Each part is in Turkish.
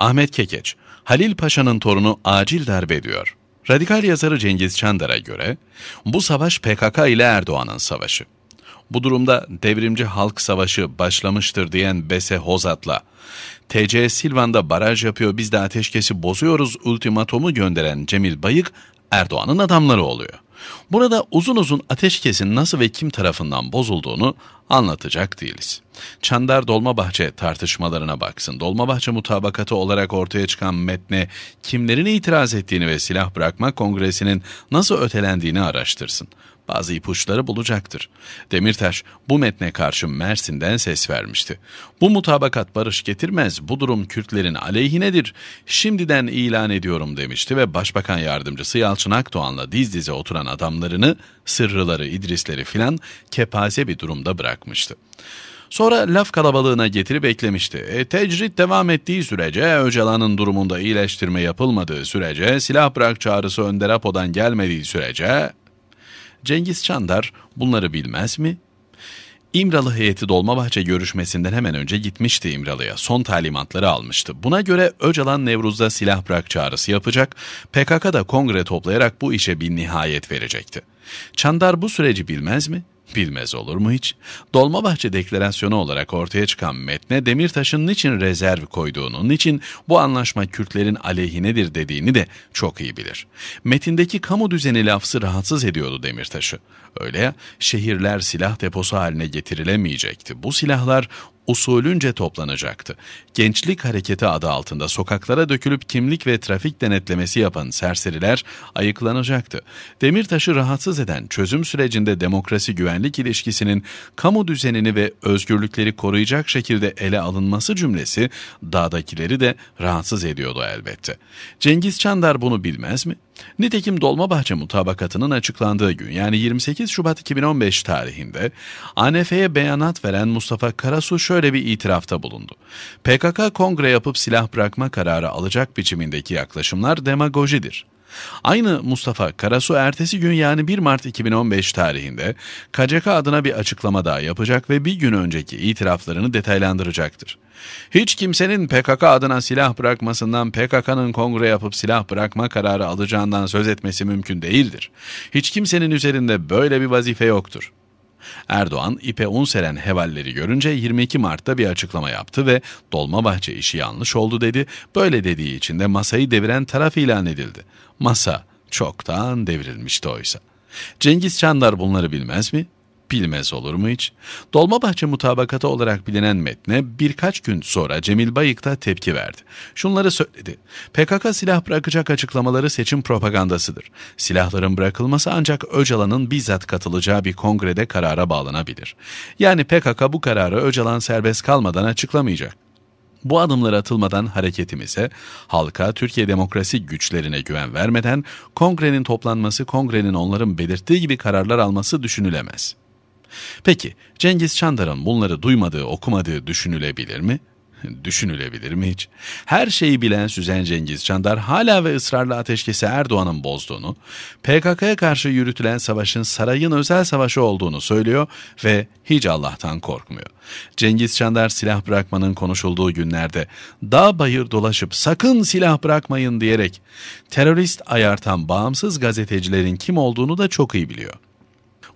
Ahmet Kekeç, Halil Paşa'nın torunu acil darbe ediyor. Radikal yazarı Cengiz Çandar'a göre bu savaş PKK ile Erdoğan'ın savaşı. Bu durumda devrimci halk savaşı başlamıştır diyen Bese Hozat'la TC Silvan'da baraj yapıyor biz de ateşkesi bozuyoruz ultimatomu gönderen Cemil Bayık Erdoğan'ın adamları oluyor. Burada uzun uzun ateşkesin nasıl ve kim tarafından bozulduğunu anlatacak değiliz. Çandar Dolmabahçe tartışmalarına baksın. Dolmabahçe mutabakatı olarak ortaya çıkan metne kimlerin itiraz ettiğini ve silah bırakma kongresinin nasıl ötelendiğini araştırsın. Bazı ipuçları bulacaktır. Demirtaş bu metne karşı Mersin'den ses vermişti. Bu mutabakat barış getirmez, bu durum Kürtlerin aleyhinedir, şimdiden ilan ediyorum demişti ve Başbakan Yardımcısı Yalçın Akdoğan'la diz dize oturan adamlarını, sırrıları, idrisleri filan kepaze bir durumda bırak bırakmıştı. Sonra laf kalabalığına getirip eklemişti. E, tecrit devam ettiği sürece, Öcalan'ın durumunda iyileştirme yapılmadığı sürece, silah bırak çağrısı Önder Apo'dan gelmediği sürece... Cengiz Çandar bunları bilmez mi? İmralı heyeti Dolmabahçe görüşmesinden hemen önce gitmişti İmralı'ya. Son talimatları almıştı. Buna göre Öcalan Nevruz'da silah bırak çağrısı yapacak, PKK da kongre toplayarak bu işe bir nihayet verecekti. Çandar bu süreci bilmez mi? Bilmez olur mu hiç? Dolmabahçe deklarasyonu olarak ortaya çıkan metne Demirtaş'ın niçin rezerv koyduğunu, niçin bu anlaşma Kürtlerin aleyhinedir dediğini de çok iyi bilir. Metindeki kamu düzeni lafzı rahatsız ediyordu Demirtaş'ı. Öyle ya, şehirler silah deposu haline getirilemeyecekti. Bu silahlar usulünce toplanacaktı. Gençlik Hareketi adı altında sokaklara dökülüp kimlik ve trafik denetlemesi yapan serseriler ayıklanacaktı. Demirtaş'ı rahatsız eden çözüm sürecinde demokrasi-güvenlik ilişkisinin kamu düzenini ve özgürlükleri koruyacak şekilde ele alınması cümlesi dağdakileri de rahatsız ediyordu elbette. Cengiz Çandar bunu bilmez mi? Nitekim Dolmabahçe mutabakatının açıklandığı gün yani 28 Şubat 2015 tarihinde ANF'ye beyanat veren Mustafa Karasu şöyle bir itirafta bulundu. PKK kongre yapıp silah bırakma kararı alacak biçimindeki yaklaşımlar demagojidir. Aynı Mustafa Karasu ertesi gün yani 1 Mart 2015 tarihinde KCK adına bir açıklama daha yapacak ve bir gün önceki itiraflarını detaylandıracaktır. Hiç kimsenin PKK adına silah bırakmasından PKK'nın kongre yapıp silah bırakma kararı alacağından söz etmesi mümkün değildir. Hiç kimsenin üzerinde böyle bir vazife yoktur. Erdoğan ipe un seren hevalleri görünce 22 Mart'ta bir açıklama yaptı ve Dolmabahçe işi yanlış oldu dedi. Böyle dediği için de masayı deviren taraf ilan edildi. Masa çoktan devrilmişti oysa. Cengiz Çandar bunları bilmez mi? bilmez olur mu hiç? Dolmabahçe mutabakatı olarak bilinen metne birkaç gün sonra Cemil Bayık da tepki verdi. Şunları söyledi. PKK silah bırakacak açıklamaları seçim propagandasıdır. Silahların bırakılması ancak Öcalan'ın bizzat katılacağı bir kongrede karara bağlanabilir. Yani PKK bu kararı Öcalan serbest kalmadan açıklamayacak. Bu adımlar atılmadan hareketimize, halka, Türkiye demokrasi güçlerine güven vermeden kongrenin toplanması, kongrenin onların belirttiği gibi kararlar alması düşünülemez.'' Peki Cengiz Çandar'ın bunları duymadığı okumadığı düşünülebilir mi? Düşünülebilir mi hiç? Her şeyi bilen Süzen Cengiz Çandar hala ve ısrarla ateşkesi Erdoğan'ın bozduğunu, PKK'ya karşı yürütülen savaşın sarayın özel savaşı olduğunu söylüyor ve hiç Allah'tan korkmuyor. Cengiz Çandar silah bırakmanın konuşulduğu günlerde dağ bayır dolaşıp sakın silah bırakmayın diyerek terörist ayartan bağımsız gazetecilerin kim olduğunu da çok iyi biliyor.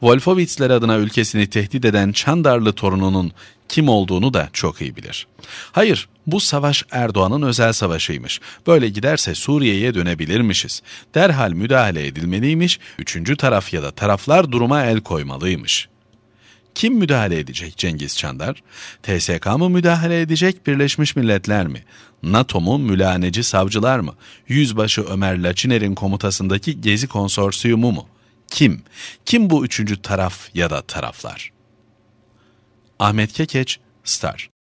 Wolfowitzler adına ülkesini tehdit eden Çandarlı torununun kim olduğunu da çok iyi bilir. Hayır, bu savaş Erdoğan'ın özel savaşıymış. Böyle giderse Suriye'ye dönebilirmişiz. Derhal müdahale edilmeliymiş, üçüncü taraf ya da taraflar duruma el koymalıymış.'' Kim müdahale edecek Cengiz Çandar? TSK mı müdahale edecek Birleşmiş Milletler mi? NATO mu mülaneci savcılar mı? Yüzbaşı Ömer Laçiner'in komutasındaki Gezi Konsorsiyumu mu? Kim? Kim bu üçüncü taraf ya da taraflar? Ahmet Kekeç, Star